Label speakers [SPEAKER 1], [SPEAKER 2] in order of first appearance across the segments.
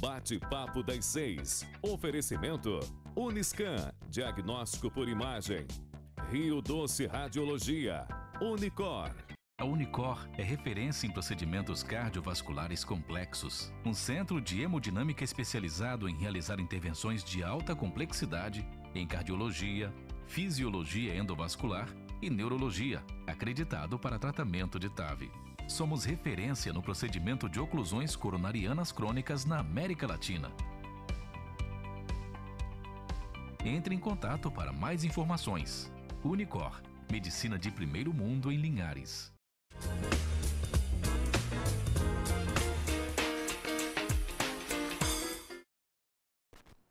[SPEAKER 1] Bate-papo das seis. Oferecimento. Uniscan. Diagnóstico por imagem. Rio Doce Radiologia. Unicor. A Unicor é referência em procedimentos cardiovasculares complexos, um centro de hemodinâmica especializado em realizar intervenções de alta complexidade em cardiologia, fisiologia endovascular e neurologia, acreditado para tratamento de TAV somos referência no procedimento de oclusões coronarianas crônicas na América Latina. Entre em contato para mais informações. Unicor, medicina de primeiro mundo em Linhares.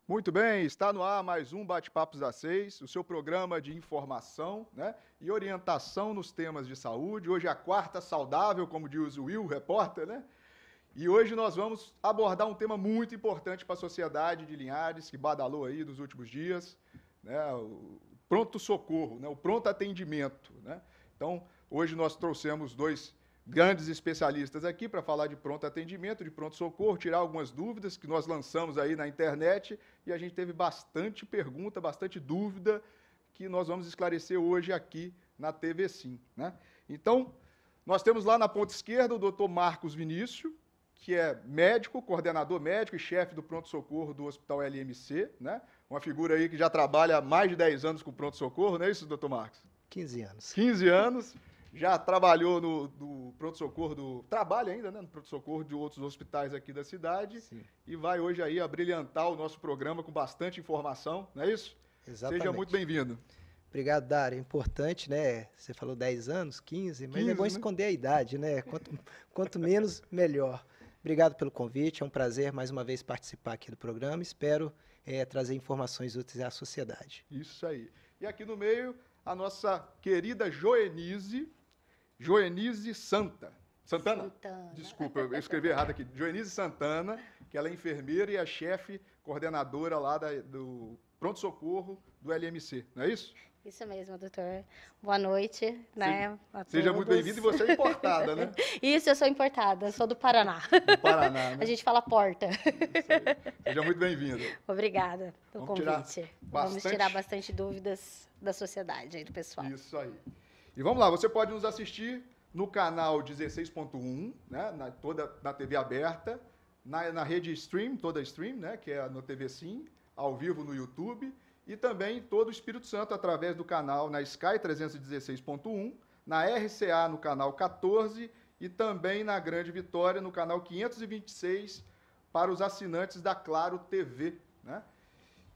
[SPEAKER 1] Muito bem, está no ar mais um Bate-Papos da Seis, o seu programa de informação né, e orientação nos temas de saúde. Hoje é a quarta saudável, como diz o Will, repórter, né? E hoje nós vamos abordar um tema muito importante para a sociedade de Linhares, que badalou aí nos últimos dias, né? O pronto socorro, né? o pronto atendimento, né? Então, hoje nós trouxemos dois grandes especialistas aqui para falar de pronto atendimento, de pronto socorro, tirar algumas dúvidas que nós lançamos aí na internet e a gente teve bastante pergunta, bastante dúvida que nós vamos esclarecer hoje aqui na TV Sim, né? Então, nós temos lá na ponta esquerda o Dr. Marcos Vinícius, que é médico, coordenador médico e chefe do pronto socorro do Hospital LMC, né? Uma figura aí que já trabalha há mais de 10 anos com pronto socorro, não é isso, Dr. Marcos?
[SPEAKER 2] 15 anos.
[SPEAKER 1] 15 anos já trabalhou no, pronto-socorro do. Trabalha ainda, né? No pronto-socorro de outros hospitais aqui da cidade. Sim. E vai hoje aí abrilhantar o nosso programa com bastante informação, não é isso? Exatamente. Seja muito
[SPEAKER 2] bem-vindo. Obrigado, Dário. É importante, né? Você falou 10 anos, 15, mas 15, é bom né? esconder a idade, né? Quanto, quanto menos, melhor. Obrigado pelo convite, é um prazer mais uma vez participar aqui do programa. Espero é, trazer informações
[SPEAKER 1] úteis à sociedade. Isso aí. E aqui no meio, a nossa querida Joenise, Joenise Santa. Santana? Santana. Desculpa, eu escrevi errado aqui. Joenise Santana, que ela é enfermeira e a chefe coordenadora lá da, do pronto-socorro do LMC, não é isso?
[SPEAKER 3] Isso mesmo, doutor. Boa noite. Seja, né, seja muito bem-vindo e você é importada, né? Isso, eu sou importada, sou do Paraná.
[SPEAKER 1] Do Paraná. Né? A gente
[SPEAKER 3] fala porta.
[SPEAKER 1] Seja muito bem-vindo.
[SPEAKER 3] Obrigada pelo Vamos convite. Tirar bastante... Vamos tirar bastante dúvidas da sociedade aí, do pessoal. Isso aí.
[SPEAKER 1] E vamos lá, você pode nos assistir no canal 16.1, né, na, toda na TV aberta, na, na rede stream, toda stream, né, que é no TV Sim, ao vivo no YouTube, e também todo o Espírito Santo através do canal na Sky 316.1, na RCA no canal 14 e também na Grande Vitória no canal 526 para os assinantes da Claro TV, né?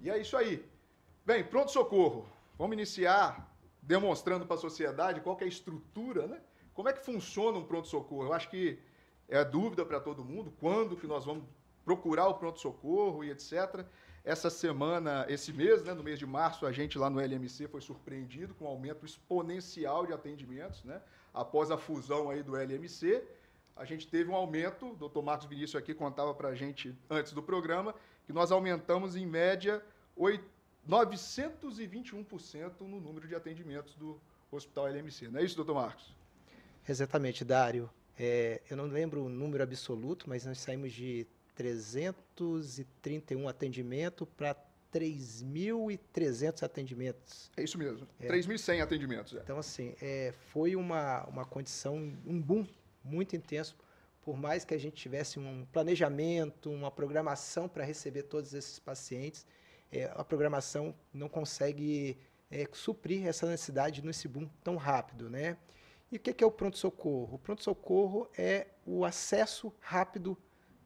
[SPEAKER 1] E é isso aí. Bem, pronto socorro. Vamos iniciar demonstrando para a sociedade qual é a estrutura, né? Como é que funciona um pronto-socorro? Eu acho que é dúvida para todo mundo quando que nós vamos procurar o pronto-socorro e etc. Essa semana, esse mês, né, no mês de março, a gente lá no LMC foi surpreendido com um aumento exponencial de atendimentos, né? Após a fusão aí do LMC, a gente teve um aumento, o doutor Marcos Vinícius aqui contava para a gente antes do programa, que nós aumentamos em média 8 921% no número de atendimentos do Hospital LMC. Não é isso, doutor Marcos?
[SPEAKER 2] Exatamente, Dário. É, eu não lembro o número absoluto, mas nós saímos de 331 atendimentos para 3.300 atendimentos.
[SPEAKER 1] É isso mesmo, é. 3.100 atendimentos. É.
[SPEAKER 2] Então, assim, é, foi uma, uma condição, um boom muito intenso, por mais que a gente tivesse um planejamento, uma programação para receber todos esses pacientes, é, a programação não consegue é, suprir essa necessidade nesse boom tão rápido, né? E o é que é, o pronto-socorro? O pronto-socorro é o acesso rápido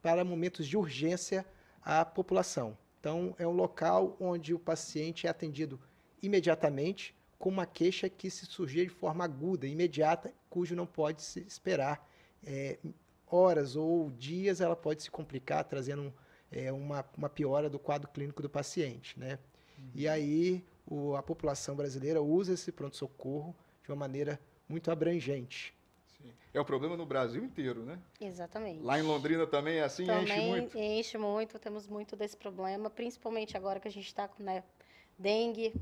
[SPEAKER 2] para momentos de urgência à população. Então, é um local onde o paciente é atendido imediatamente com uma queixa que se surgir de forma aguda, imediata, cujo não pode se esperar é, horas ou dias, ela pode se complicar, trazendo um é, uma, uma piora do quadro clínico do paciente, né? Uhum. E aí o, a população brasileira usa esse pronto-socorro de uma maneira muito abrangente.
[SPEAKER 1] É o um problema no Brasil inteiro, né?
[SPEAKER 3] Exatamente.
[SPEAKER 1] Lá em Londrina também é assim, também enche muito.
[SPEAKER 3] Enche muito, temos muito desse problema, principalmente agora que a gente está com né, dengue,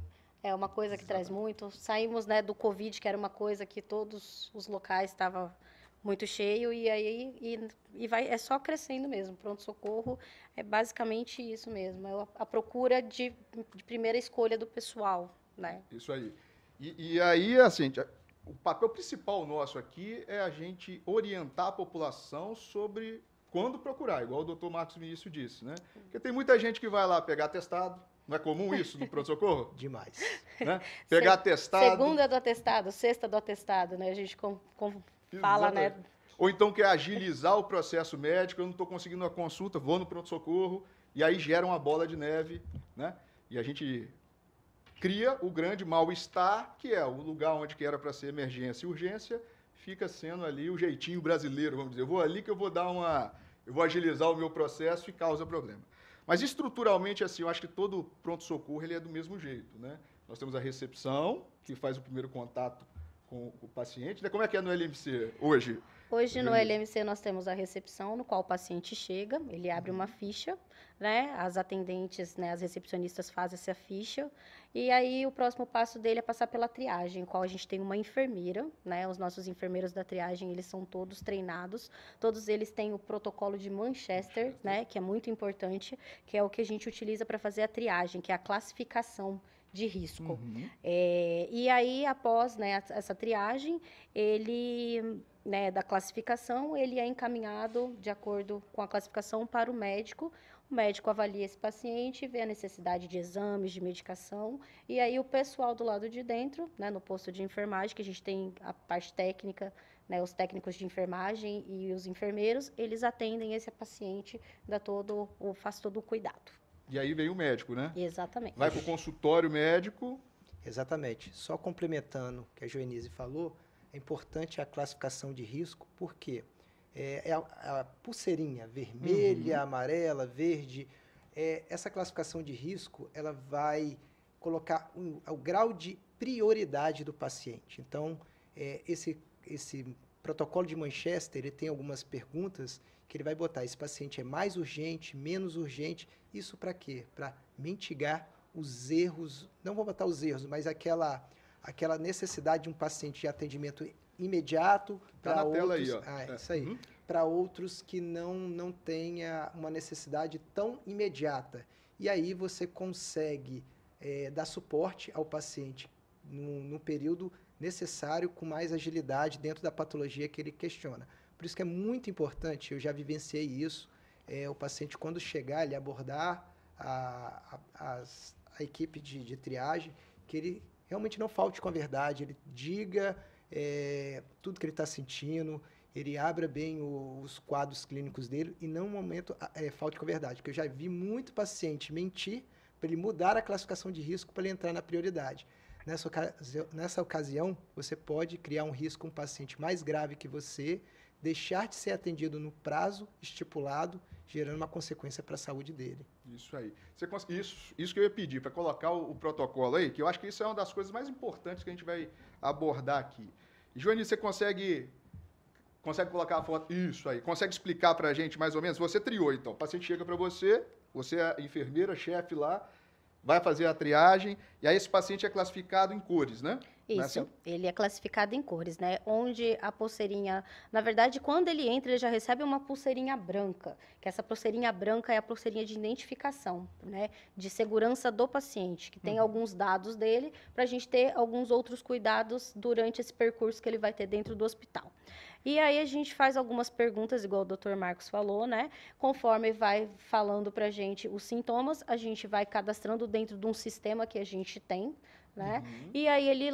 [SPEAKER 3] é uma coisa que Exatamente. traz muito. Saímos né, do Covid, que era uma coisa que todos os locais estavam muito cheio e aí e, e vai, é só crescendo mesmo. Pronto-socorro é basicamente isso mesmo, é a procura de, de primeira escolha do pessoal, né?
[SPEAKER 1] Isso aí. E, e aí, assim, o papel principal nosso aqui é a gente orientar a população sobre quando procurar, igual o doutor Marcos Vinícius disse, né? Porque tem muita gente que vai lá pegar testado, não é comum isso no pronto-socorro? Demais. Né? Pegar Se, atestado. Segunda
[SPEAKER 3] do atestado, sexta do atestado, né? A gente com, com, Fala, né?
[SPEAKER 1] Ou então quer agilizar o processo médico, eu não estou conseguindo uma consulta, vou no pronto-socorro, e aí gera uma bola de neve, né? E a gente cria o grande mal-estar, que é o lugar onde que era para ser emergência e urgência, fica sendo ali o jeitinho brasileiro, vamos dizer. Eu vou ali que eu vou dar uma. Eu vou agilizar o meu processo e causa problema. Mas estruturalmente, assim, eu acho que todo pronto-socorro ele é do mesmo jeito, né? Nós temos a recepção, que faz o primeiro contato com o paciente, né? Como é que é no LMC hoje?
[SPEAKER 3] Hoje no LMC nós temos a recepção, no qual o paciente chega, ele abre uma ficha, né? As atendentes, né, as recepcionistas fazem essa ficha, e aí o próximo passo dele é passar pela triagem, qual a gente tem uma enfermeira, né? Os nossos enfermeiros da triagem, eles são todos treinados, todos eles têm o protocolo de Manchester, né, que é muito importante, que é o que a gente utiliza para fazer a triagem, que é a classificação de risco. Uhum. É, e aí, após né, essa triagem, ele né, da classificação, ele é encaminhado de acordo com a classificação para o médico. O médico avalia esse paciente, vê a necessidade de exames, de medicação, e aí o pessoal do lado de dentro, né, no posto de enfermagem, que a gente tem a parte técnica, né, os técnicos de enfermagem e os enfermeiros, eles atendem esse paciente, dá todo, faz todo o cuidado.
[SPEAKER 1] E aí vem o médico, né?
[SPEAKER 3] Exatamente. Vai para o
[SPEAKER 2] consultório médico. Exatamente. Só complementando o que a Joenise falou, é importante a classificação de risco, porque é, é, a, a pulseirinha vermelha, uhum. amarela, verde, é, essa classificação de risco, ela vai colocar um, o grau de prioridade do paciente. Então, é, esse, esse protocolo de Manchester, ele tem algumas perguntas que ele vai botar esse paciente é mais urgente, menos urgente. Isso para quê? Para mitigar os erros, não vou botar os erros, mas aquela aquela necessidade de um paciente de atendimento imediato tá para outros, tela aí, ó. Ah, é, é, isso aí. Uhum. Para outros que não não tenha uma necessidade tão imediata. E aí você consegue é, dar suporte ao paciente no, no período necessário com mais agilidade dentro da patologia que ele questiona. Por isso que é muito importante, eu já vivenciei isso, é, o paciente quando chegar, ele abordar a, a, as, a equipe de, de, triagem, que ele realmente não falte com a verdade, ele diga é, tudo que ele está sentindo, ele abra bem o, os quadros clínicos dele e não momento é, falte com a verdade, porque eu já vi muito paciente mentir para ele mudar a classificação de risco para ele entrar na prioridade. Nessa, ocasi nessa ocasião, você pode criar um risco um paciente mais grave que você deixar de ser atendido no prazo estipulado, gerando uma consequência para a saúde dele.
[SPEAKER 1] Isso aí. Cons... isso, isso que eu ia pedir, para colocar o, o, protocolo aí, que eu acho que isso é uma das coisas mais importantes que a gente vai abordar aqui. Joani, você consegue consegue colocar a foto? Isso aí. Consegue explicar para a gente mais ou menos? Você triou, então. O paciente chega para você, você é enfermeira, chefe lá, vai fazer a triagem, e aí esse paciente é classificado em cores, né? Isso,
[SPEAKER 3] ele é classificado em cores, né? Onde a pulseirinha, na verdade, quando ele entra, ele já recebe uma pulseirinha branca, que essa pulseirinha branca é a pulseirinha de identificação, né? De segurança do paciente, que tem uhum. alguns dados dele para a gente ter alguns outros cuidados durante esse percurso que ele vai ter dentro do hospital. E aí a gente faz algumas perguntas, igual o Dr. Marcos falou, né? Conforme vai falando para a gente os sintomas, a gente vai cadastrando dentro de um sistema que a gente tem, né? Uhum. E aí ele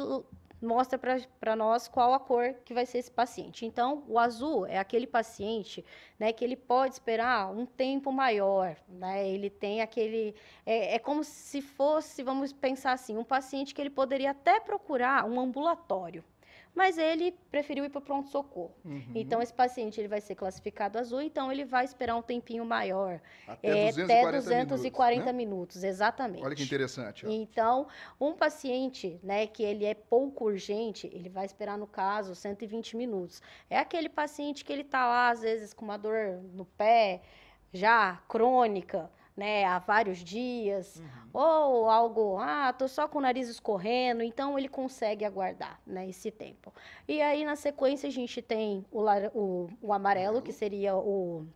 [SPEAKER 3] mostra para nós qual a cor que vai ser esse paciente. Então, o azul é aquele paciente né, que ele pode esperar um tempo maior, né? Ele tem aquele. É, é, como se fosse, vamos pensar assim, um paciente que ele poderia até procurar um ambulatório mas ele preferiu ir para o pronto-socorro. Uhum. Então, esse paciente ele vai ser classificado azul, então ele vai esperar um tempinho maior. Até, é, 240, até 240 minutos, né? minutos, exatamente. Olha que
[SPEAKER 1] interessante. Ó.
[SPEAKER 3] Então, um paciente né, que ele é pouco urgente, ele vai esperar, no caso, 120 minutos. É aquele paciente que ele está lá, às vezes, com uma dor no pé, já crônica, né, há vários dias, uhum. ou algo, ah, tô só com o nariz escorrendo, então ele consegue aguardar, né, esse tempo. E aí, na sequência, a gente tem o, o, o amarelo, que seria o,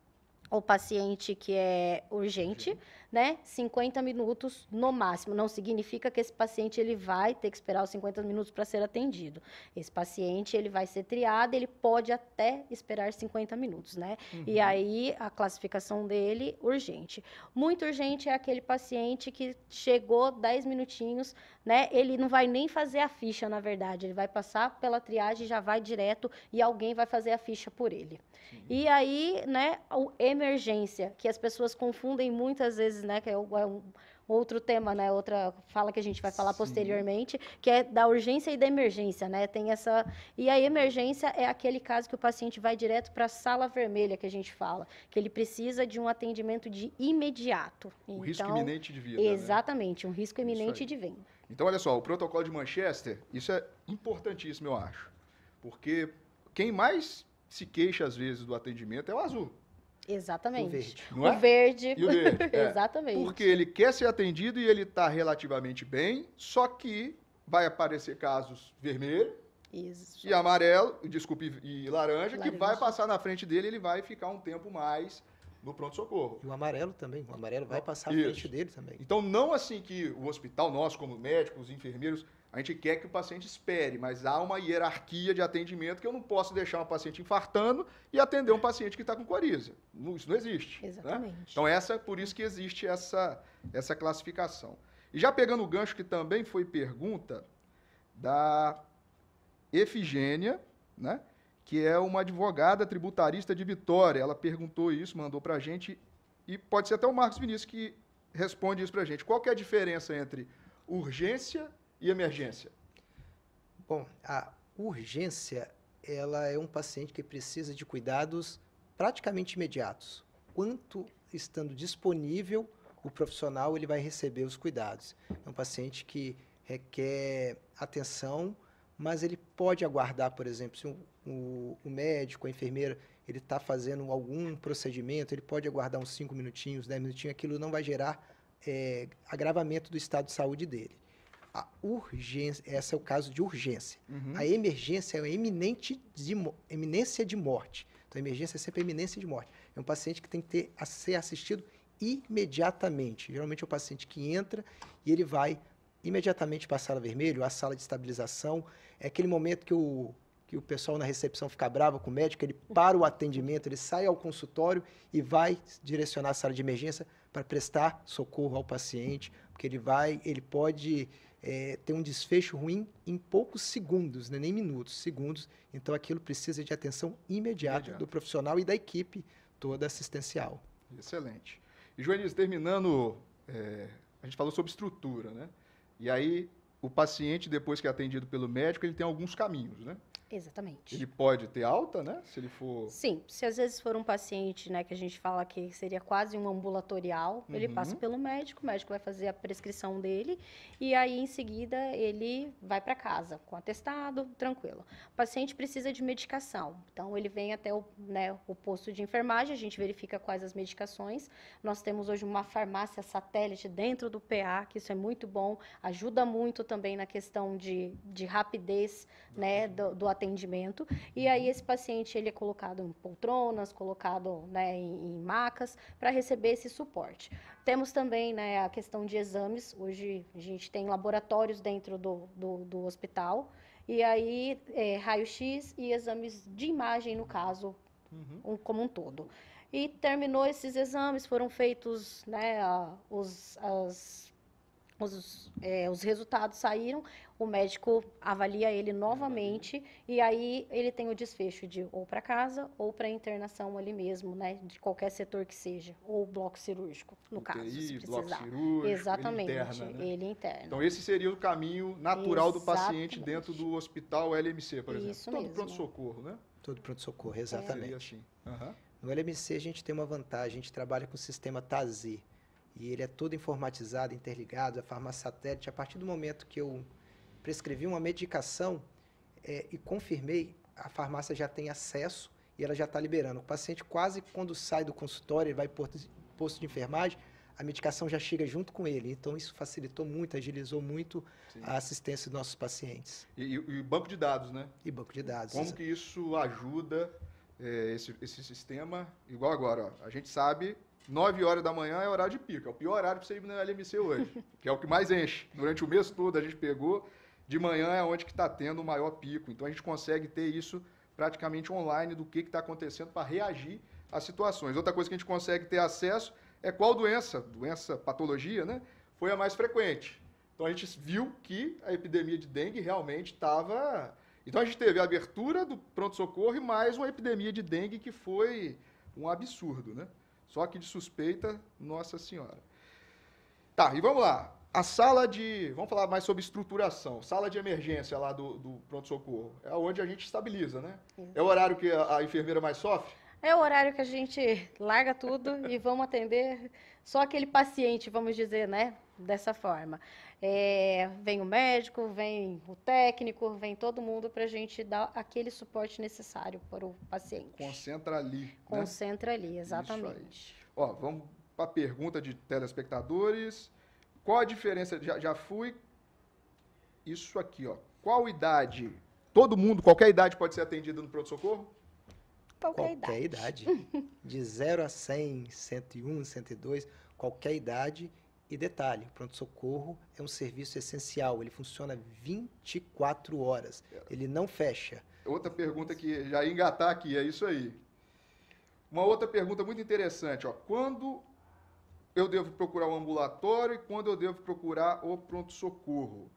[SPEAKER 3] o paciente que é urgente, né, 50 minutos no máximo. Não significa que esse paciente ele vai ter que esperar os 50 minutos para ser atendido. Esse paciente ele vai ser triado, ele pode até esperar 50 minutos, né? Uhum. E aí a classificação dele urgente. Muito urgente é aquele paciente que chegou 10 minutinhos né? Ele não vai nem fazer a ficha, na verdade. Ele vai passar pela triagem, já vai direto e alguém vai fazer a ficha por ele. Sim. E aí, né, o emergência, que as pessoas confundem muitas vezes, né, que é, é um outro tema, né? Outra fala que a gente vai falar Sim. posteriormente, que é da urgência e da emergência, né? Tem essa e a emergência é aquele caso que o paciente vai direto para a sala vermelha que a gente fala, que ele precisa de um atendimento de imediato. Um então, risco iminente de vida. Né? Exatamente, né? um risco iminente de vida.
[SPEAKER 1] Então, olha só, o protocolo de Manchester, isso é importantíssimo, eu acho. Porque quem mais se queixa, às vezes, do atendimento é o azul.
[SPEAKER 3] Exatamente. O verde.
[SPEAKER 1] Não é? o verde. E o verde. É. Exatamente. Porque ele quer ser atendido e ele está relativamente bem, só que vai aparecer casos vermelho Isso. e amarelo, desculpe, e laranja, laranja, que vai passar na frente dele ele vai ficar um tempo mais no pronto-socorro. E o amarelo também, o amarelo vai passar Isso. à frente dele também. Então, não assim que o hospital, nós como médicos, enfermeiros, a gente quer que o paciente espere, mas há uma hierarquia de atendimento que eu não posso deixar um paciente infartando e atender um paciente que está com coriza. Isso não existe. Né? Exatamente. Né? Então, essa, por isso que existe essa, essa classificação. E já pegando o gancho que também foi pergunta da Efigênia, né? que é uma advogada tributarista de Vitória. Ela perguntou isso, mandou para a gente, e pode ser até o Marcos Vinícius que responde isso para a gente. Qual que é a diferença entre urgência e emergência? Bom, a urgência
[SPEAKER 2] ela é um paciente que precisa de cuidados praticamente imediatos. Quanto estando disponível, o profissional ele vai receber os cuidados. É um paciente que requer atenção mas ele pode aguardar, por exemplo, se o, o, o médico, a enfermeira, ele está fazendo algum procedimento, ele pode aguardar uns 5 minutinhos, 10 minutinhos, aquilo não vai gerar é, agravamento do estado de saúde dele. A urgência, esse é o caso de urgência. Uhum. A emergência é a eminente de, eminência de morte. Então, a emergência é sempre eminência de morte. É um paciente que tem que ter, a ser assistido imediatamente. Geralmente é um paciente que entra e ele vai imediatamente para a sala vermelho, a sala de estabilização, é aquele momento que o, que o pessoal na recepção fica bravo com o médico, ele para o atendimento, ele sai ao consultório e vai direcionar a sala de emergência para prestar socorro ao paciente, porque ele vai, ele pode é, ter um desfecho ruim em poucos segundos, né? nem minutos, segundos. Então aquilo precisa de atenção imediata Imediato. do profissional e da equipe toda assistencial.
[SPEAKER 1] Excelente. E Joelis, terminando, é, a gente falou sobre estrutura, né? E aí, o paciente, depois que é atendido pelo médico, ele tem alguns caminhos, né?
[SPEAKER 3] Exatamente. Ele
[SPEAKER 1] pode ter alta, né? Se ele for. Sim,
[SPEAKER 3] se às vezes for um paciente, né, que a gente fala que seria quase um ambulatorial, uhum. ele passa uhum. pelo médico, o médico vai fazer a prescrição dele e aí em seguida ele vai para casa com atestado, tranquilo. O paciente precisa de medicação, então ele vem até o, né, o posto de enfermagem, a gente verifica quais as medicações. Nós temos hoje uma farmácia satélite dentro do PA, que isso é muito bom, ajuda muito também na questão de, de rapidez, né, uhum. do, do atendimento atendimento. E aí esse paciente ele é colocado em poltronas, colocado né, em, em macas para receber esse suporte. Temos também né, a questão de exames. Hoje a gente tem laboratórios dentro do, do, do hospital. E aí, é, raio-x e exames de imagem, no caso, uhum. um, como um todo. E terminou esses exames, foram feitos né, a, os, as os, é, os, resultados saíram, o médico avalia ele novamente e aí ele tem o desfecho de ou para casa ou para internação ali mesmo, né, de qualquer setor que seja, ou bloco cirúrgico, no UTI, caso, se precisar. bloco cirúrgico, Exatamente, ele interna, né? ele interna. Então
[SPEAKER 1] esse seria o caminho natural Exatamente. do paciente dentro do hospital LMC, por exemplo. Isso Todo pronto-socorro, né?
[SPEAKER 2] Todo pronto-socorro, exatamente. É. Assim. Uhum. No LMC a gente tem uma vantagem, a gente trabalha com o sistema TASI e ele é todo informatizado, interligado, a é farmácia satélite. A partir do momento que eu prescrevi uma medicação é, e confirmei, a farmácia já tem acesso e ela já está liberando. O paciente quase quando sai do consultório, ele vai para o posto de enfermagem, a medicação já chega junto com ele. Então, isso facilitou muito, agilizou muito Sim. a assistência dos nossos pacientes.
[SPEAKER 1] E, e, banco de dados, né? E banco de dados. Como que isso ajuda é, esse, esse sistema? Igual agora, ó, a gente sabe 9 horas da manhã é horário de pico. É o pior horário para você ir no LMC hoje, que é o que mais enche. Durante o mês todo a gente pegou. De manhã é onde que está tendo o maior pico. Então a gente consegue ter isso praticamente online do que está acontecendo para reagir às situações. Outra coisa que a gente consegue ter acesso é qual doença, doença, patologia, né? Foi a mais frequente. Então a gente viu que a epidemia de dengue realmente estava. Então a gente teve a abertura do pronto-socorro e mais uma epidemia de dengue que foi um absurdo, né? Só que de suspeita, Nossa Senhora. Tá, e vamos lá. A sala de. Vamos falar mais sobre estruturação. Sala de emergência lá do, do pronto-socorro. É onde a gente estabiliza, né? Sim. É o horário que a, a enfermeira mais sofre?
[SPEAKER 3] É o horário que a gente larga tudo e vamos atender só aquele paciente, vamos dizer, né? Dessa forma. É, vem o médico, vem o técnico, vem todo mundo para a gente dar aquele suporte necessário para o paciente.
[SPEAKER 1] Concentra ali. Né? Concentra
[SPEAKER 3] né? ali, exatamente.
[SPEAKER 1] Ó, vamos para a pergunta de telespectadores. Qual a diferença? Já, já fui. Isso aqui, ó. Qual idade? Todo mundo, qualquer idade pode ser atendido no pronto-socorro? qualquer, qualquer idade. idade.
[SPEAKER 2] De 0 a 100, 101, 102, qualquer idade. E detalhe, pronto-socorro é um serviço essencial, ele funciona 24 horas, é. ele não fecha.
[SPEAKER 1] Outra pergunta que já engatar aqui, é isso aí. Uma outra pergunta muito interessante, ó. quando eu devo procurar o ambulatório e quando eu devo procurar o pronto-socorro?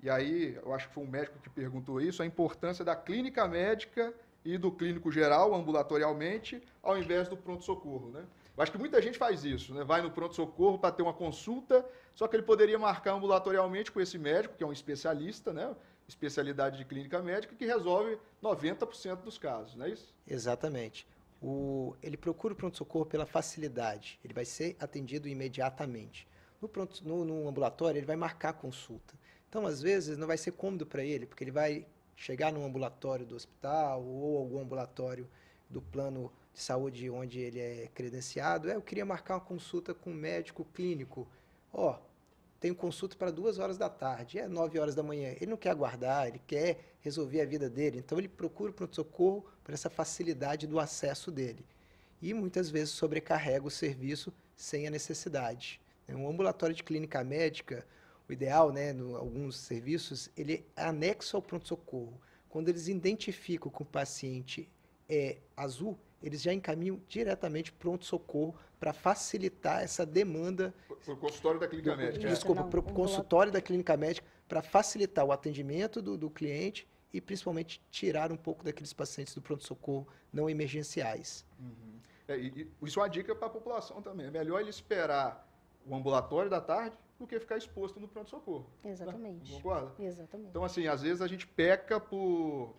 [SPEAKER 1] E aí, eu acho que foi um médico que perguntou isso, a importância da clínica médica e do clínico geral, ambulatorialmente, ao invés do pronto-socorro, né? Eu acho que muita gente faz isso, né? Vai no pronto-socorro para ter uma consulta, só que ele poderia marcar ambulatorialmente com esse médico, que é um especialista, né? Especialidade de clínica médica, que resolve 90% dos casos, não é isso? Exatamente. O, ele procura o pronto-socorro pela facilidade,
[SPEAKER 2] ele vai ser atendido imediatamente. No, pronto, no, no ambulatório, ele vai marcar consulta. Então, às vezes, não vai ser cômodo para ele, porque ele vai chegar no ambulatório do hospital ou algum ambulatório do plano de saúde onde ele é credenciado, é, eu queria marcar uma consulta com um médico clínico. Ó, oh, tenho consulta para duas horas da tarde, é nove horas da manhã. Ele não quer aguardar, ele quer resolver a vida dele. Então ele procura o pronto-socorro para essa facilidade do acesso dele. E muitas vezes sobrecarrega o serviço sem a necessidade. Um ambulatório de clínica médica, o ideal, né, Em alguns serviços, ele é anexo ao pronto-socorro. Quando eles identificam que o paciente é azul, eles já encaminham diretamente pronto-socorro para facilitar essa demanda.
[SPEAKER 1] Para o consultório da clínica médica. Desculpa, é, para o consultório
[SPEAKER 2] da clínica médica, para facilitar o atendimento do, do cliente e principalmente tirar um pouco daqueles
[SPEAKER 1] pacientes do pronto-socorro
[SPEAKER 2] não emergenciais.
[SPEAKER 1] Uhum. É, e, e, isso é uma dica para a população também. É melhor ele esperar o ambulatório da tarde do que ficar exposto no pronto-socorro. Né?
[SPEAKER 3] Exatamente. Né? Concorda? Exatamente. Então,
[SPEAKER 1] assim, às vezes a gente peca por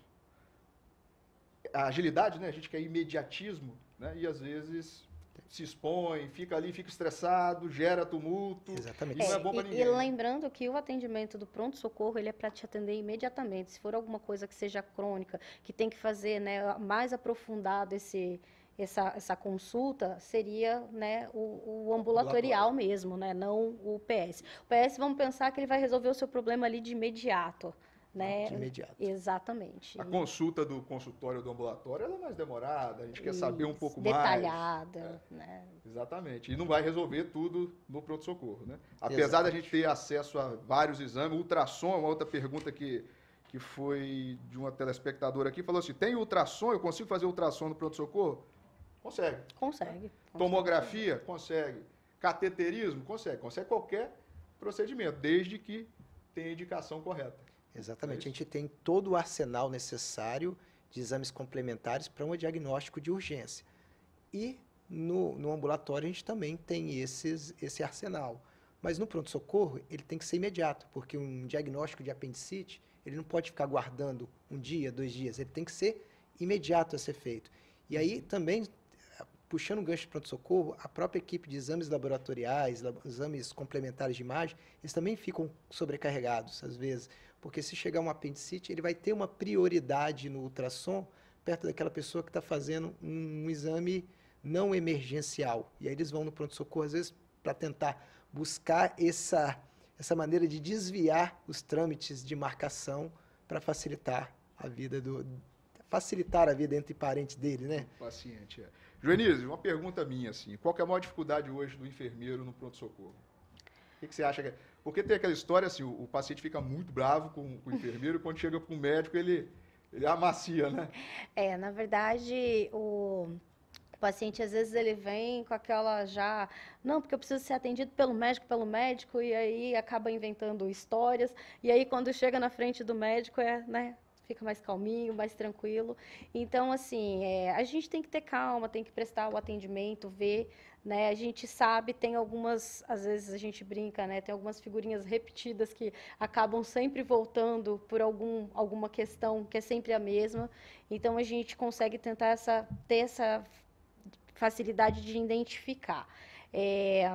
[SPEAKER 1] a agilidade, né? A gente quer imediatismo, né? E às vezes se expõe, fica ali, fica estressado, gera tumulto. Exatamente. Isso é, é bom para ninguém. E
[SPEAKER 3] lembrando que o atendimento do pronto-socorro, ele é para te atender imediatamente. Se for alguma coisa que seja crônica, que tem que fazer né, mais aprofundado esse, essa, essa consulta seria né, o, o ambulatorial mesmo, né, não o PS. O PS, vamos pensar que ele vai resolver o seu problema ali de imediato. Ah, né? De imediato. Exatamente. A consulta
[SPEAKER 1] do consultório do ambulatório é mais demorada, a gente Isso, quer saber um pouco detalhada, mais.
[SPEAKER 3] Detalhada. É. Né?
[SPEAKER 1] Exatamente. E não vai resolver tudo no pronto-socorro. Né? Apesar da gente ter acesso a vários exames, ultrassom é uma outra pergunta que, que foi de uma telespectadora aqui, falou assim: tem ultrassom? Eu consigo fazer ultrassom no pronto-socorro? Consegue. Consegue. Tomografia? Consegue. Cateterismo? Consegue. Consegue qualquer procedimento, desde que tenha indicação correta. Exatamente. É a gente tem todo o arsenal necessário de
[SPEAKER 2] exames complementares para um diagnóstico de urgência. E no, no ambulatório a gente também tem esses, esse arsenal. Mas no pronto-socorro, ele tem que ser imediato, porque um diagnóstico de apendicite, ele não pode ficar guardando um dia, dois dias, ele tem que ser imediato a ser feito. E aí uhum. também puxando o gancho de pronto-socorro, a própria equipe de exames laboratoriais, exames complementares de imagem, eles também ficam sobrecarregados, às vezes. Porque se chegar um apendicite, ele vai ter uma prioridade no ultrassom perto daquela pessoa que está fazendo um, um, exame não emergencial. E aí eles vão no pronto-socorro, às vezes, para tentar buscar essa, essa maneira de desviar os trâmites de marcação para facilitar a vida do facilitar a vida entre parentes dele, né?
[SPEAKER 1] O paciente, é. Joenísio, uma pergunta minha, assim, qual é a maior dificuldade hoje do enfermeiro no pronto-socorro? O que, que, você acha? Que... É? Porque tem aquela história, assim, o, o paciente fica muito bravo com, com o enfermeiro, quando chega para o médico, ele, ele amacia, né?
[SPEAKER 3] É, na verdade, o... O paciente, às vezes, ele vem com aquela já. Não, porque eu preciso ser atendido pelo médico, pelo médico, e aí acaba inventando histórias. E aí, quando chega na frente do médico, é, né? fica mais calminho, mais tranquilo. Então, assim, é, a gente tem que ter calma, tem que prestar o atendimento, ver, né? A gente sabe, tem algumas, às vezes a gente brinca, né? Tem algumas figurinhas repetidas que acabam sempre voltando por algum, alguma questão que é sempre a mesma. Então, a gente consegue tentar essa, ter essa facilidade de identificar. É,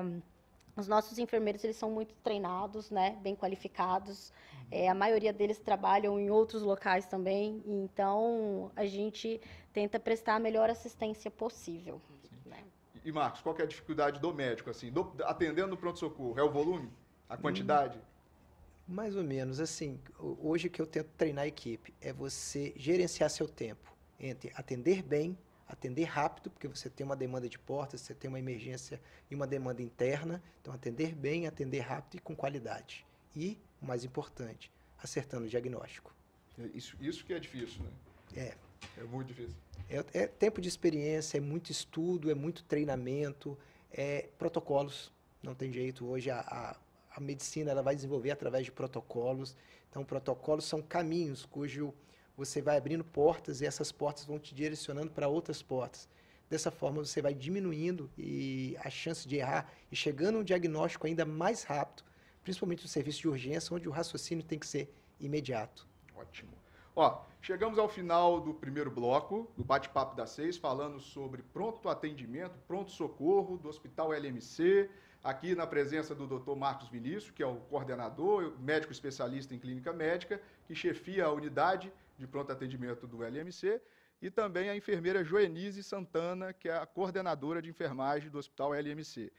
[SPEAKER 3] os nossos enfermeiros, eles são muito treinados, né? Bem qualificados. É, a maioria deles trabalham em outros locais também, então a gente tenta prestar a melhor assistência possível.
[SPEAKER 1] Né? E, Marcos, qual é a dificuldade do médico, assim, do, atendendo no pronto-socorro? É o volume? A quantidade? Hum.
[SPEAKER 2] Mais ou menos, assim, hoje que eu tento treinar a equipe é você gerenciar seu tempo entre atender bem, atender rápido, porque você tem uma demanda de portas, você tem uma emergência e uma demanda interna, então atender bem, atender rápido e com qualidade. E o mais importante, acertando o diagnóstico.
[SPEAKER 1] É, isso, isso que é difícil, né? É. É muito difícil.
[SPEAKER 2] É, é tempo de experiência, é muito estudo, é muito treinamento, é protocolos. Não tem jeito. Hoje a, a, a medicina ela vai desenvolver através de protocolos. Então, protocolos são caminhos cujo você vai abrindo portas e essas portas vão te direcionando para outras portas. Dessa forma, você vai diminuindo e a chance de errar e chegando a um diagnóstico ainda mais rápido principalmente no serviço de urgência, onde o raciocínio tem que ser imediato.
[SPEAKER 1] Ótimo. Ó, chegamos ao final do primeiro bloco do bate-papo da seis, falando sobre pronto atendimento, pronto socorro do Hospital LMC, aqui na presença do Dr. Marcos Vinícius, que é o coordenador, médico especialista em clínica médica, que chefia a unidade de pronto atendimento do LMC, e também a enfermeira Joenise Santana, que é a coordenadora de enfermagem do Hospital LMC.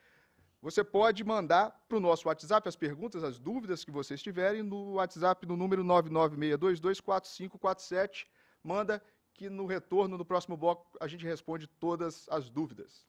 [SPEAKER 1] Você pode mandar para o nosso WhatsApp as perguntas, as dúvidas que vocês tiverem, no WhatsApp no número 996224547. Manda que no retorno, no próximo bloco, a gente responde todas as dúvidas.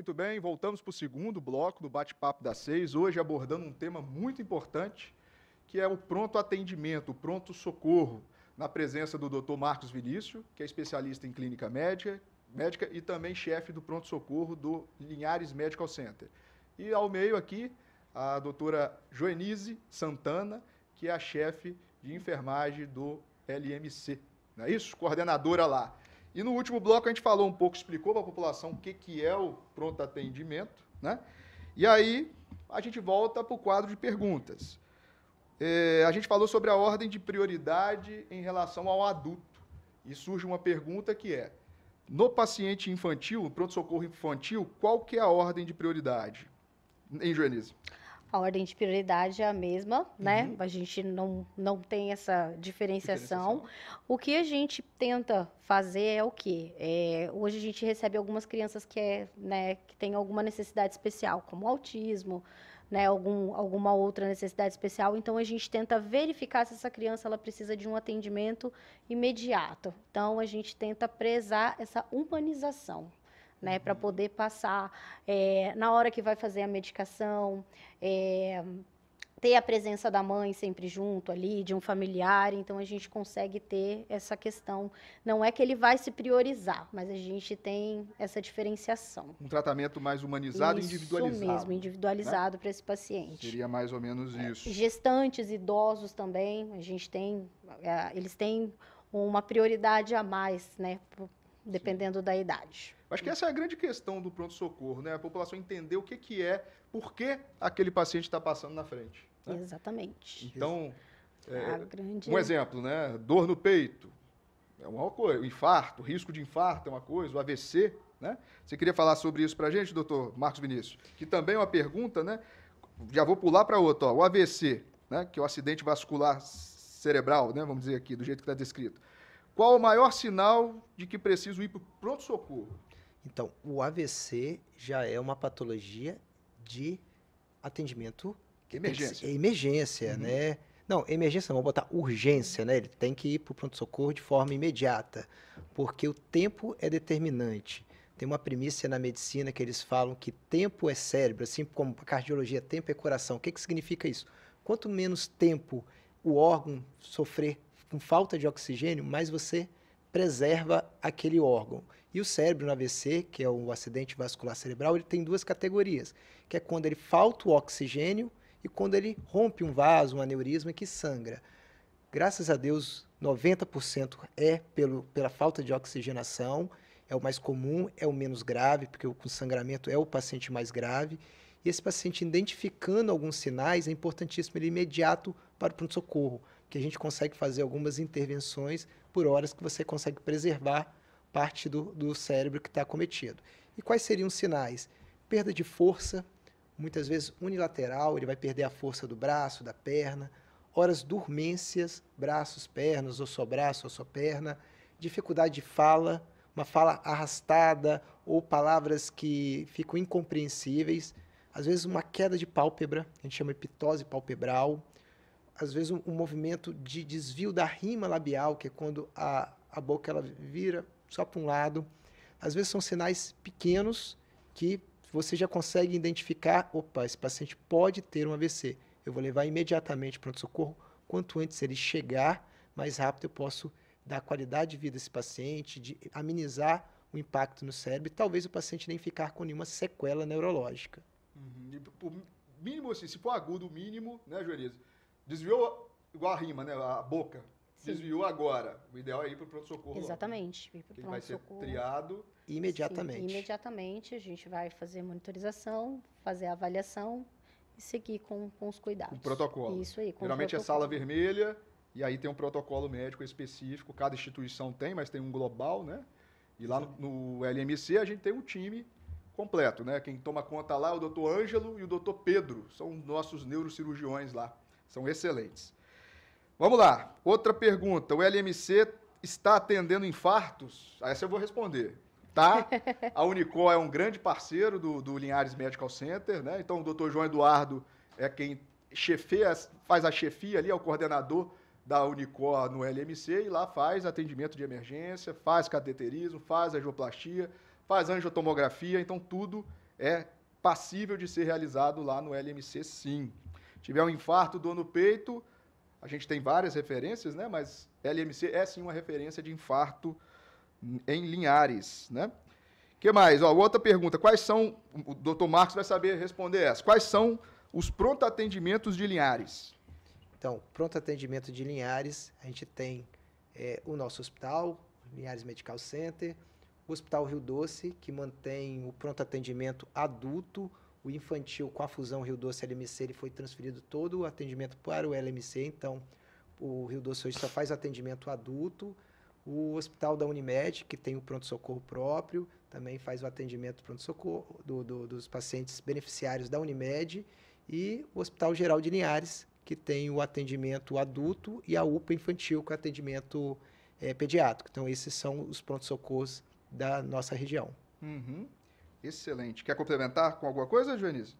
[SPEAKER 1] Muito bem, voltamos para o segundo bloco do Bate-Papo das Seis, hoje abordando um tema muito importante, que é o pronto atendimento, o pronto socorro, na presença do Dr. Marcos Vinícius, que é especialista em clínica Média médica e também chefe do pronto socorro do Linhares Medical Center. E ao meio aqui, a doutora Joenise Santana, que é a chefe de enfermagem do LMC. Não é isso? Coordenadora lá. E no último bloco a gente falou um pouco, explicou para a população o que, que é o pronto atendimento, né? E aí a gente volta para o quadro de perguntas. É, a gente falou sobre a ordem de prioridade em relação ao adulto. E surge uma pergunta que é: no paciente infantil, pronto-socorro infantil, qual que é a ordem de prioridade? Em Joanise
[SPEAKER 3] a ordem de prioridade é a mesma, né? Uhum. A gente não, não tem essa diferenciação. diferenciação. O que a gente tenta fazer é o quê? É, hoje a gente recebe algumas crianças que, é, né, que têm alguma necessidade especial, como autismo, né, algum, alguma outra necessidade especial. Então a gente tenta verificar se essa criança ela precisa de um atendimento imediato. Então a gente tenta prezar essa humanização, né, para poder passar é, na hora que vai fazer a medicação, é, ter a presença da mãe sempre junto ali, de um familiar, então a gente consegue ter essa questão. Não é que ele vai se priorizar, mas a gente tem essa diferenciação.
[SPEAKER 1] Um tratamento mais humanizado e individualizado. Isso mesmo, né?
[SPEAKER 3] individualizado né? para esse paciente.
[SPEAKER 1] Seria mais ou menos é, isso.
[SPEAKER 3] É, gestantes, idosos também, a gente tem, é, eles têm uma prioridade a mais, né, dependendo da idade.
[SPEAKER 1] Acho que essa é a grande questão do pronto-socorro, né? A população entender o que, que é, por que aquele paciente está passando na frente. Né?
[SPEAKER 3] Exatamente.
[SPEAKER 1] Então, é, grande... um exemplo, né? Dor no peito é uma coisa, o infarto, o risco de infarto é uma coisa, o AVC, né? Você queria falar sobre isso para a gente, doutor Marcos Vinícius? Que também é uma pergunta, né? Já vou pular para outra, ó. o AVC, né? que é o acidente vascular cerebral, né? vamos dizer aqui, do jeito que está descrito. Qual o maior sinal de que preciso ir para o pronto-socorro? Então, o AVC
[SPEAKER 2] já é uma patologia de atendimento. Emergência. emergência, uhum. né? Não, emergência Vamos botar urgência, né? Ele tem que ir para o pronto-socorro de forma imediata, porque o tempo é determinante. Tem uma premissa na medicina que eles falam que tempo é cérebro, assim como cardiologia, tempo é coração. O que, que significa isso? Quanto menos tempo o órgão sofrer com falta de oxigênio, mais você preserva aquele órgão. E o cérebro no AVC, que é o acidente vascular cerebral, ele tem duas categorias, que é quando ele falta o oxigênio e quando ele rompe um vaso, um aneurisma que sangra. Graças a Deus, 90% é pelo, pela falta de oxigenação, é o mais comum, é o menos grave, porque o sangramento é o paciente mais grave. E esse paciente, identificando alguns sinais, é importantíssimo ele imediato para o pronto-socorro que a gente consegue fazer algumas intervenções por horas que você consegue preservar parte do, do cérebro que está cometido. E quais seriam os sinais? Perda de força, muitas vezes unilateral, ele vai perder a força do braço, da perna, horas dormências, braços, pernas, ou só braço, ou só perna, dificuldade de fala, uma fala arrastada ou palavras que ficam incompreensíveis, às vezes uma queda de pálpebra, a gente chama de pitose palpebral, às vezes, um, um, movimento de desvio da rima labial, que é quando a, a boca ela vira só para um lado. Às vezes são sinais pequenos que você já consegue identificar, opa, esse paciente pode ter um AVC. Eu vou levar imediatamente para o socorro, quanto antes ele chegar, mais rápido eu posso dar qualidade de vida a esse paciente, de amenizar o impacto no cérebro e talvez o paciente nem ficar com nenhuma sequela neurológica.
[SPEAKER 1] Uhum. Por mínimo, assim, se for agudo, mínimo, né, Joelisa? Desviou igual a rima, né? A boca. Sim. Desviou agora. O ideal é ir para o pronto-socorro. Exatamente.
[SPEAKER 3] Ir pronto-socorro. vai ser triado.
[SPEAKER 1] Imediatamente.
[SPEAKER 3] Sim, imediatamente. A gente vai fazer monitorização, fazer avaliação e seguir com, com os cuidados. O protocolo. Isso aí. Geralmente protocolo. é sala
[SPEAKER 1] vermelha e aí tem um protocolo médico específico. Cada instituição tem, mas tem um global, né? E lá no, no LMC a gente tem um time completo, né? Quem toma conta lá é o doutor Ângelo e o doutor Pedro, são nossos neurocirurgiões lá. São excelentes. Vamos lá. Outra pergunta. O LMC está atendendo infartos? Ah, essa eu vou responder. Tá? A Unicó é um grande parceiro do, do Linhares Medical Center, né? Então o doutor João Eduardo é quem chefia, faz a chefia ali, é o coordenador da Unicó no LMC e lá faz atendimento de emergência, faz cateterismo, faz angioplastia, faz angiotomografia, então tudo é passível de ser realizado lá no LMC sim tiver um infarto, dor no peito, a gente tem várias referências, né? Mas LMC é sim uma referência de infarto em Linhares, né? que mais? Ó, outra pergunta. Quais são. O doutor Marcos vai saber responder essa. Quais são os pronto atendimentos de Linhares? Então, pronto atendimento de Linhares, a gente tem é, o nosso hospital,
[SPEAKER 2] Linhares Medical Center, o Hospital Rio Doce, que mantém o pronto atendimento adulto o infantil com a fusão Rio Doce LMC ele foi transferido todo o atendimento para o LMC, então o Rio Doce hoje só faz atendimento adulto. O Hospital da Unimed, que tem o pronto-socorro próprio, também faz o atendimento pronto-socorro do, do, dos pacientes beneficiários da Unimed. E o Hospital Geral de Linhares, que tem o atendimento adulto, e a UPA infantil, com é atendimento é, pediátrico. Então, esses são os pronto-socorros da nossa região.
[SPEAKER 1] Uhum. Excelente. Quer complementar com alguma coisa, Joanice?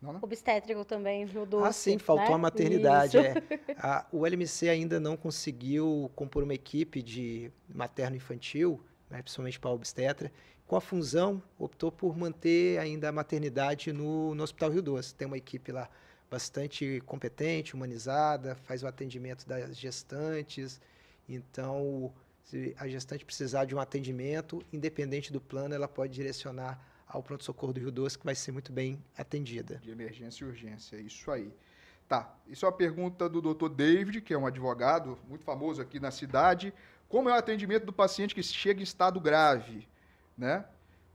[SPEAKER 3] Não, Obstétrico também, viu, doce. Ah, sim, faltou né? a maternidade. É.
[SPEAKER 2] A, o LMC ainda não conseguiu compor uma equipe de materno-infantil, né, principalmente para obstetra. Com a fusão, optou por manter ainda a maternidade no, no Hospital Rio Doce. Tem uma equipe lá bastante competente, humanizada, faz o atendimento das gestantes. Então, se a gestante precisar de um atendimento, independente do plano, ela pode direcionar ao pronto-socorro
[SPEAKER 1] do Rio Doce, que vai ser muito bem atendida. De emergência e urgência, isso aí. Tá, isso é uma pergunta do doutor David, que é um advogado muito famoso aqui na cidade. Como é o atendimento do paciente que chega em estado grave, né?